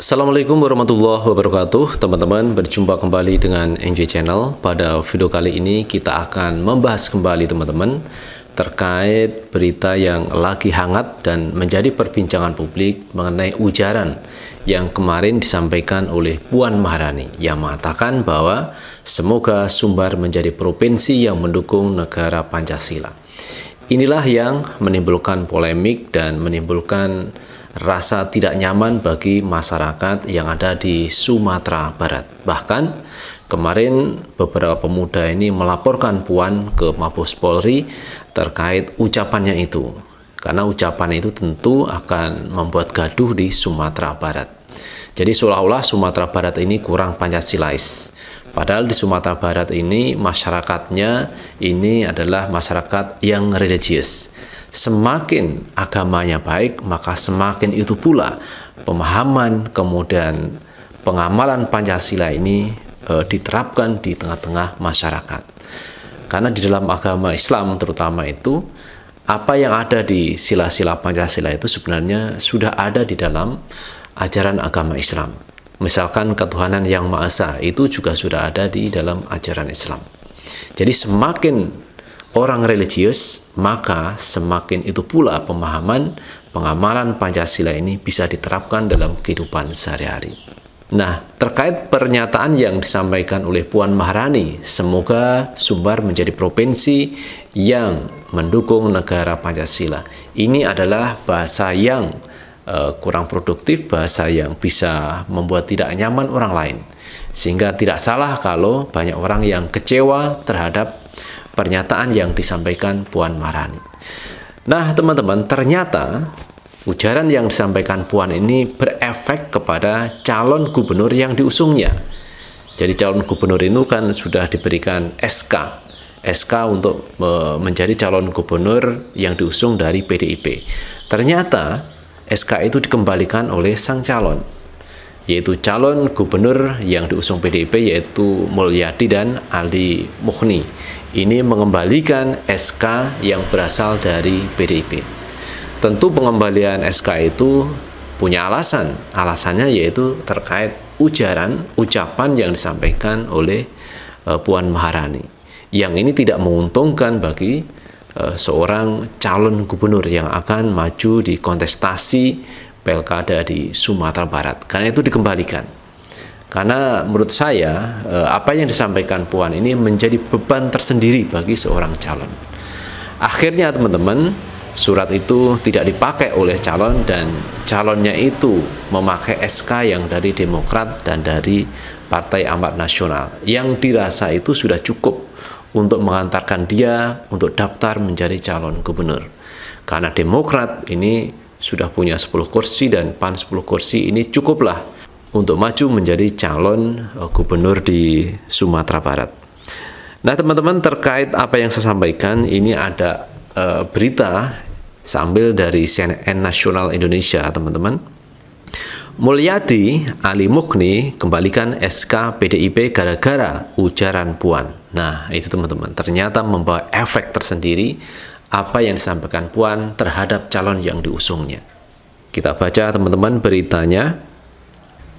Assalamualaikum warahmatullahi wabarakatuh Teman-teman berjumpa kembali dengan NJ Channel Pada video kali ini kita akan membahas kembali teman-teman Terkait berita yang lagi hangat dan menjadi perbincangan publik Mengenai ujaran yang kemarin disampaikan oleh Puan Maharani Yang mengatakan bahwa semoga Sumbar menjadi provinsi yang mendukung negara Pancasila Inilah yang menimbulkan polemik dan menimbulkan rasa tidak nyaman bagi masyarakat yang ada di Sumatera Barat. Bahkan kemarin beberapa pemuda ini melaporkan Puan ke Mabes Polri terkait ucapannya itu. Karena ucapan itu tentu akan membuat gaduh di Sumatera Barat. Jadi seolah-olah Sumatera Barat ini kurang Pancasilais. Padahal di Sumatera Barat ini masyarakatnya ini adalah masyarakat yang religius semakin agamanya baik, maka semakin itu pula pemahaman kemudian pengamalan Pancasila ini e, diterapkan di tengah-tengah masyarakat. Karena di dalam agama Islam terutama itu apa yang ada di sila-sila Pancasila itu sebenarnya sudah ada di dalam ajaran agama Islam. Misalkan ketuhanan yang Maha Esa itu juga sudah ada di dalam ajaran Islam. Jadi semakin orang religius, maka semakin itu pula pemahaman pengamalan Pancasila ini bisa diterapkan dalam kehidupan sehari-hari. Nah, terkait pernyataan yang disampaikan oleh Puan Maharani, semoga Sumbar menjadi provinsi yang mendukung negara Pancasila. Ini adalah bahasa yang uh, kurang produktif, bahasa yang bisa membuat tidak nyaman orang lain. Sehingga tidak salah kalau banyak orang yang kecewa terhadap pernyataan yang disampaikan Puan Marani. Nah, teman-teman, ternyata ujaran yang disampaikan Puan ini berefek kepada calon gubernur yang diusungnya. Jadi calon gubernur itu kan sudah diberikan SK, SK untuk menjadi calon gubernur yang diusung dari PDIP. Ternyata SK itu dikembalikan oleh sang calon yaitu calon gubernur yang diusung PDIP yaitu Mulyadi dan Ali Mukhni. Ini mengembalikan SK yang berasal dari PDIP. Tentu pengembalian SK itu punya alasan. Alasannya yaitu terkait ujaran, ucapan yang disampaikan oleh uh, Puan Maharani. Yang ini tidak menguntungkan bagi eh, seorang calon gubernur yang akan maju di kontestasi Pelkada di Sumatera Barat. Karena itu dikembalikan. Karena menurut saya eh, apa yang disampaikan Puan ini menjadi beban tersendiri bagi seorang calon. Akhirnya teman-teman surat itu tidak dipakai oleh calon dan calonnya itu memakai SK yang dari Demokrat dan dari Partai Amat Nasional yang dirasa itu sudah cukup untuk mengantarkan dia untuk daftar menjadi calon gubernur. Karena Demokrat ini sudah punya 10 kursi dan PAN 10 kursi ini cukuplah untuk maju menjadi calon eh, gubernur di Sumatera Barat. Nah, teman-teman terkait apa yang saya sampaikan, ini ada uh, berita sambil dari CNN Nasional Indonesia, teman-teman. Mulyadi Ali Mukni kembalikan SK PDIP gara-gara ujaran Puan. Nah, itu teman-teman, ternyata membawa efek tersendiri apa yang disampaikan Puan terhadap calon yang diusungnya. Kita baca teman-teman beritanya.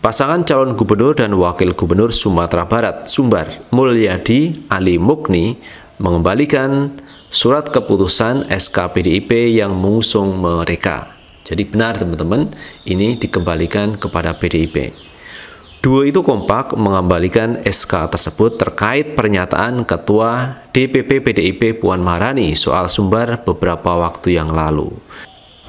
Pasangan calon gubernur dan wakil gubernur Sumatera Barat, Sumbar, Mulyadi Ali Mukni mengembalikan surat keputusan SK PDIP yang mengusung mereka. Jadi benar teman-teman, ini dikembalikan kepada PDIP dua itu kompak mengembalikan SK tersebut terkait pernyataan Ketua DPP PDIP Puan Maharani soal sumbar beberapa waktu yang lalu.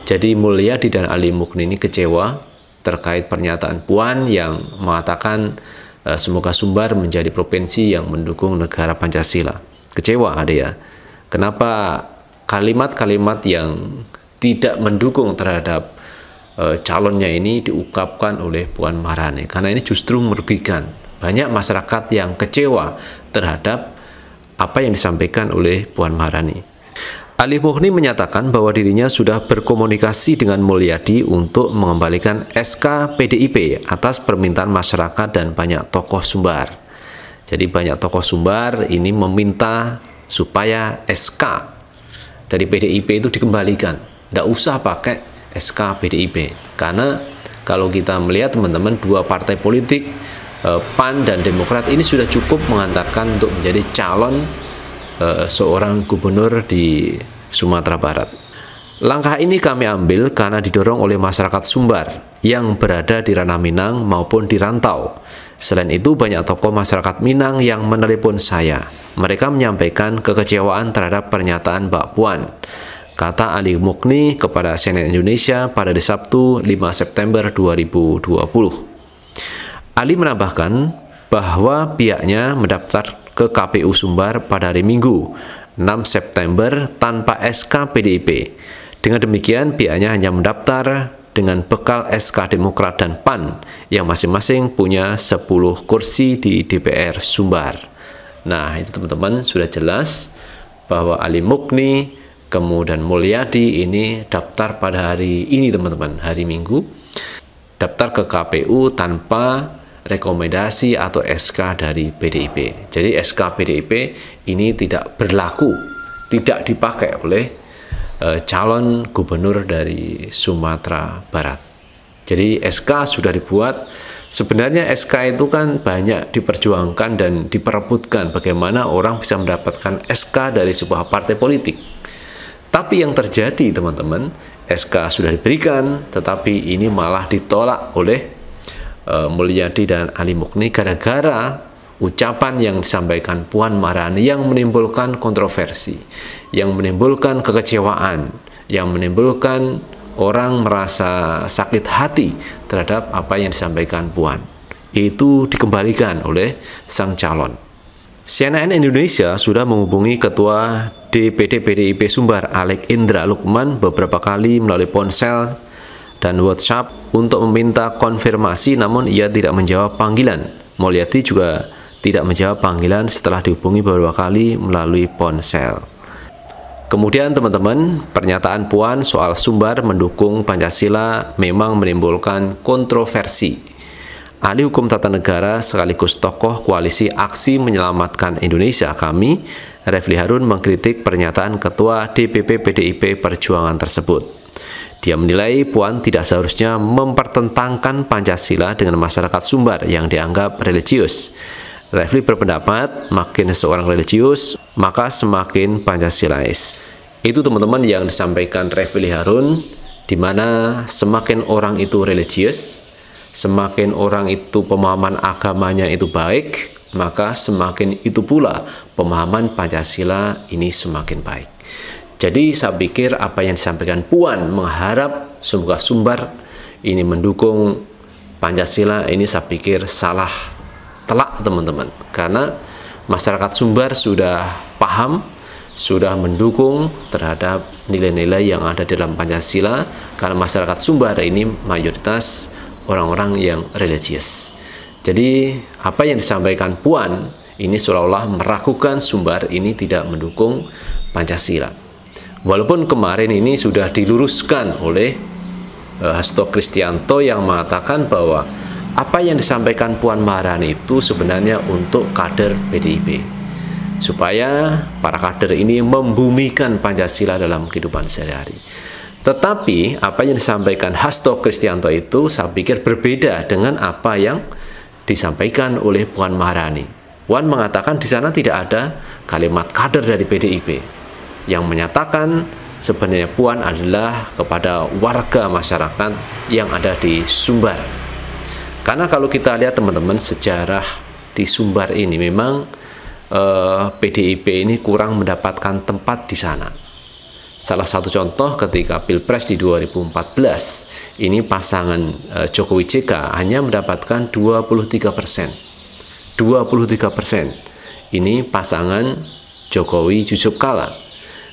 Jadi Mulyadi dan Ali Mukni ini kecewa terkait pernyataan Puan yang mengatakan e, semoga Sumbar menjadi provinsi yang mendukung negara Pancasila. Kecewa ada ya. Kenapa kalimat-kalimat yang tidak mendukung terhadap e, calonnya ini diungkapkan oleh Puan Maharani karena ini justru merugikan banyak masyarakat yang kecewa terhadap apa yang disampaikan oleh Puan Maharani. Ali Muhni menyatakan bahwa dirinya sudah berkomunikasi dengan Mulyadi untuk mengembalikan SK PDIP atas permintaan masyarakat dan banyak tokoh sumbar. Jadi banyak tokoh sumbar ini meminta supaya SK dari PDIP itu dikembalikan. Tidak usah pakai SK PDIP karena kalau kita melihat teman-teman dua partai politik eh, PAN dan Demokrat ini sudah cukup mengantarkan untuk menjadi calon eh, seorang gubernur di Sumatera Barat. Langkah ini kami ambil karena didorong oleh masyarakat Sumbar yang berada di ranah Minang maupun di rantau. Selain itu, banyak tokoh masyarakat Minang yang menelepon saya. Mereka menyampaikan kekecewaan terhadap pernyataan Mbak Puan kata Ali Mukni kepada CNN Indonesia pada hari Sabtu 5 September 2020. Ali menambahkan bahwa pihaknya mendaftar ke KPU Sumbar pada hari Minggu 6 September tanpa SK PDIP. Dengan demikian pihaknya hanya mendaftar dengan bekal SK Demokrat dan PAN yang masing-masing punya 10 kursi di DPR Sumbar. Nah, itu teman-teman sudah jelas bahwa Ali Mukni kemudian Mulyadi ini daftar pada hari ini teman-teman hari Minggu daftar ke KPU tanpa rekomendasi atau SK dari PDIP jadi SK PDIP ini tidak berlaku tidak dipakai oleh eh, calon gubernur dari Sumatera Barat jadi SK sudah dibuat Sebenarnya SK itu kan banyak diperjuangkan dan diperebutkan bagaimana orang bisa mendapatkan SK dari sebuah partai politik. Tapi yang terjadi teman-teman, SK sudah diberikan, tetapi ini malah ditolak oleh e, Mulyadi dan Ali Mukni gara-gara ucapan yang disampaikan Puan Maharani yang menimbulkan kontroversi, yang menimbulkan kekecewaan, yang menimbulkan orang merasa sakit hati terhadap apa yang disampaikan Puan. Itu dikembalikan oleh sang calon. CNN Indonesia sudah menghubungi Ketua DPD PDIP Sumbar Alek Indra Lukman beberapa kali melalui ponsel dan WhatsApp untuk meminta konfirmasi namun ia tidak menjawab panggilan. Mulyati juga tidak menjawab panggilan setelah dihubungi beberapa kali melalui ponsel. Kemudian teman-teman, pernyataan Puan soal Sumbar mendukung Pancasila memang menimbulkan kontroversi ahli hukum tata negara sekaligus tokoh koalisi aksi menyelamatkan Indonesia kami, Refli Harun mengkritik pernyataan Ketua DPP PDIP Perjuangan tersebut. Dia menilai Puan tidak seharusnya mempertentangkan Pancasila dengan masyarakat Sumbar yang dianggap religius. Refli berpendapat, makin seorang religius, maka semakin Pancasilais. Itu teman-teman yang disampaikan Refli Harun, di mana semakin orang itu religius, Semakin orang itu pemahaman agamanya itu baik, maka semakin itu pula pemahaman Pancasila ini semakin baik. Jadi saya pikir apa yang disampaikan Puan mengharap semoga sumber ini mendukung Pancasila ini saya pikir salah telak teman-teman. Karena masyarakat sumber sudah paham sudah mendukung terhadap nilai-nilai yang ada dalam Pancasila karena masyarakat sumber ini mayoritas orang-orang yang religius. Jadi apa yang disampaikan Puan ini seolah-olah meragukan sumber ini tidak mendukung Pancasila. Walaupun kemarin ini sudah diluruskan oleh uh, Hasto Kristianto yang mengatakan bahwa apa yang disampaikan Puan Maharani itu sebenarnya untuk kader PDIP supaya para kader ini membumikan Pancasila dalam kehidupan sehari-hari. Tetapi apa yang disampaikan Hasto Kristianto itu saya pikir berbeda dengan apa yang disampaikan oleh Puan Maharani. Puan mengatakan di sana tidak ada kalimat kader dari PDIP yang menyatakan sebenarnya Puan adalah kepada warga masyarakat yang ada di Sumbar. Karena kalau kita lihat teman-teman sejarah di Sumbar ini memang eh, PDIP ini kurang mendapatkan tempat di sana Salah satu contoh ketika Pilpres di 2014, ini pasangan eh, Jokowi JK hanya mendapatkan 23 persen. 23 persen. Ini pasangan Jokowi jusuf Kala.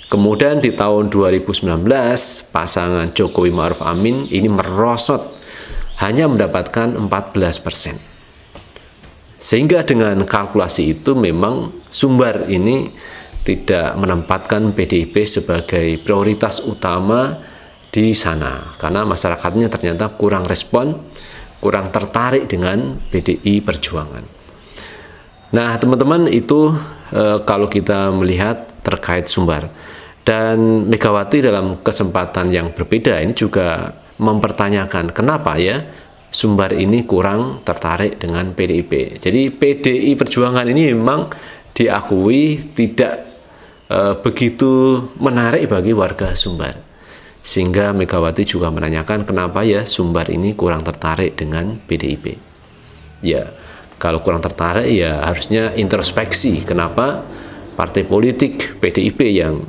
Kemudian di tahun 2019, pasangan Jokowi Ma'ruf Amin ini merosot hanya mendapatkan 14 persen. Sehingga dengan kalkulasi itu memang sumber ini tidak menempatkan PDIP sebagai prioritas utama di sana karena masyarakatnya ternyata kurang respon, kurang tertarik dengan PDI Perjuangan. Nah, teman-teman itu e, kalau kita melihat terkait Sumbar dan Megawati dalam kesempatan yang berbeda ini juga mempertanyakan kenapa ya Sumbar ini kurang tertarik dengan PDIP. Jadi PDI Perjuangan ini memang diakui tidak Eh, begitu menarik bagi warga Sumbar. Sehingga Megawati juga menanyakan kenapa ya Sumbar ini kurang tertarik dengan PDIP. Ya, kalau kurang tertarik ya harusnya introspeksi kenapa partai politik PDIP yang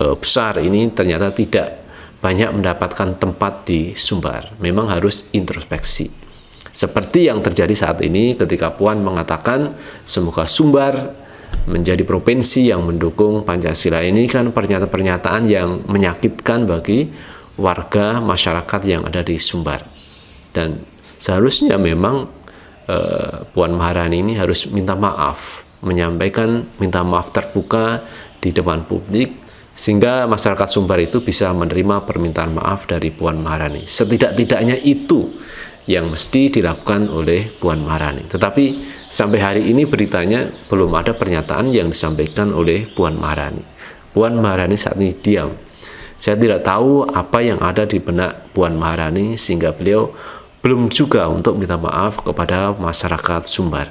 eh, besar ini ternyata tidak banyak mendapatkan tempat di Sumbar. Memang harus introspeksi. Seperti yang terjadi saat ini ketika Puan mengatakan semoga Sumbar menjadi provinsi yang mendukung Pancasila ini kan pernyataan-pernyataan yang menyakitkan bagi warga masyarakat yang ada di Sumbar. Dan seharusnya memang eh, Puan Maharani ini harus minta maaf, menyampaikan minta maaf terbuka di depan publik sehingga masyarakat Sumbar itu bisa menerima permintaan maaf dari Puan Maharani. Setidak-tidaknya itu yang mesti dilakukan oleh Puan Maharani. Tetapi sampai hari ini beritanya belum ada pernyataan yang disampaikan oleh Puan Maharani. Puan Maharani saat ini diam. Saya tidak tahu apa yang ada di benak Puan Maharani sehingga beliau belum juga untuk minta maaf kepada masyarakat Sumbar.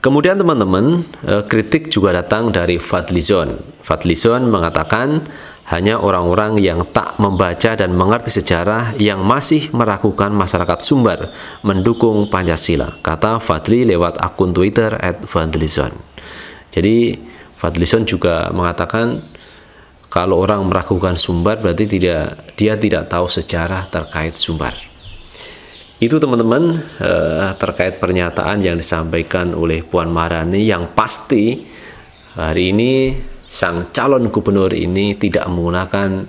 Kemudian teman-teman, eh, kritik juga datang dari Fadlizon. Fadlizon mengatakan hanya orang-orang yang tak membaca dan mengerti sejarah yang masih meragukan masyarakat Sumbar mendukung Pancasila, kata Fadli lewat akun Twitter at Fadlison. Jadi Fadlison juga mengatakan kalau orang meragukan Sumbar berarti tidak dia tidak tahu sejarah terkait Sumbar. Itu teman-teman eh, terkait pernyataan yang disampaikan oleh Puan Marani yang pasti hari ini sang calon gubernur ini tidak menggunakan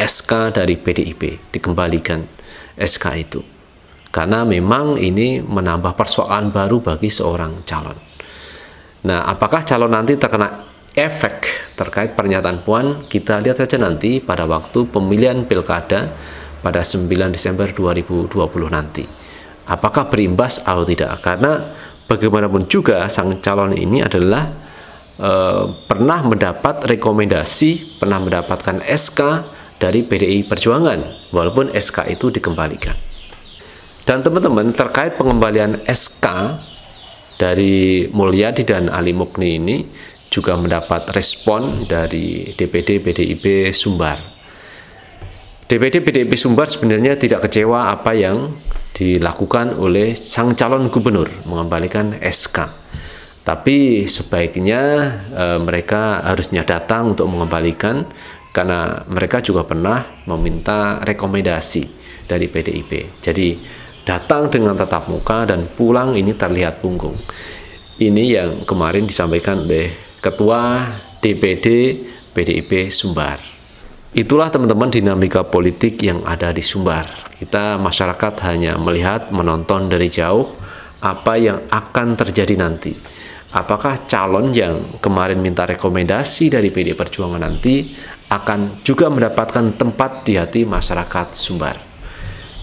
SK dari PDIP, dikembalikan SK itu. Karena memang ini menambah persoalan baru bagi seorang calon. Nah, apakah calon nanti terkena efek terkait pernyataan Puan? Kita lihat saja nanti pada waktu pemilihan pilkada pada 9 Desember 2020 nanti. Apakah berimbas atau tidak? Karena bagaimanapun juga sang calon ini adalah eh, pernah mendapat rekomendasi, pernah mendapatkan SK dari PDI Perjuangan, walaupun SK itu dikembalikan. Dan teman-teman, terkait pengembalian SK dari Mulyadi dan Ali Mukni ini juga mendapat respon dari DPD PDIP Sumbar. DPD PDIP Sumbar sebenarnya tidak kecewa apa yang dilakukan oleh sang calon gubernur mengembalikan SK. Tapi sebaiknya e, mereka harusnya datang untuk mengembalikan karena mereka juga pernah meminta rekomendasi dari PDIP. Jadi datang dengan tetap muka dan pulang ini terlihat punggung. Ini yang kemarin disampaikan oleh Ketua DPD PDIP Sumbar. Itulah teman-teman dinamika politik yang ada di Sumbar. Kita masyarakat hanya melihat, menonton dari jauh apa yang akan terjadi nanti apakah calon yang kemarin minta rekomendasi dari PD Perjuangan nanti akan juga mendapatkan tempat di hati masyarakat Sumbar.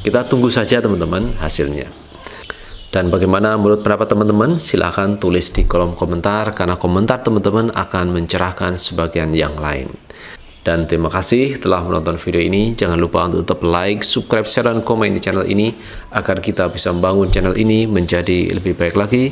Kita tunggu saja teman-teman hasilnya. Dan bagaimana menurut pendapat teman-teman? Silahkan tulis di kolom komentar karena komentar teman-teman akan mencerahkan sebagian yang lain. Dan terima kasih telah menonton video ini. Jangan lupa untuk tetap like, subscribe, share, dan komen di channel ini agar kita bisa membangun channel ini menjadi lebih baik lagi